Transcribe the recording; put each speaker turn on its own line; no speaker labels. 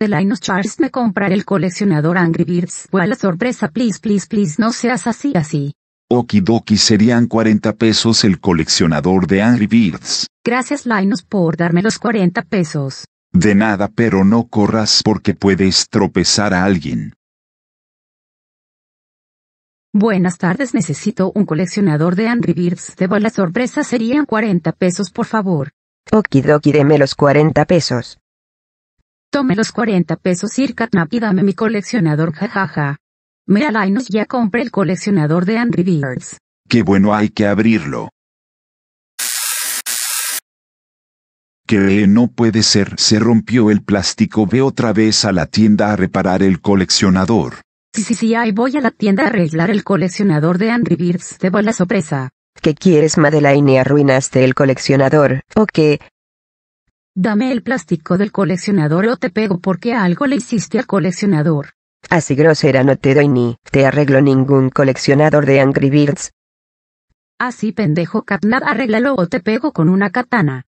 de Linus Charles me comprar el coleccionador Angry Birds. la sorpresa, please, please, please, no seas así, así.
Okidoki serían 40 pesos el coleccionador de Angry Birds.
Gracias Linus por darme los 40 pesos.
De nada, pero no corras porque puedes tropezar a alguien.
Buenas tardes, necesito un coleccionador de Angry Birds. De la sorpresa serían 40 pesos, por favor.
Okidoki, deme los 40 pesos.
Tome los 40 pesos circa y dame mi coleccionador jajaja. Mira Linus ya compré el coleccionador de Andrew Birds.
Qué bueno hay que abrirlo. Que eh, no puede ser, se rompió el plástico. Ve otra vez a la tienda a reparar el coleccionador.
Sí, sí, sí, ahí voy a la tienda a arreglar el coleccionador de Angry Birds. Debo la sorpresa.
¿Qué quieres, Madeleine? ¿Arruinaste el coleccionador? ¿O qué?
Dame el plástico del coleccionador o te pego porque algo le hiciste al coleccionador.
Así grosera no te doy ni te arreglo ningún coleccionador de Angry Birds.
Así pendejo Katnat arréglalo o te pego con una katana.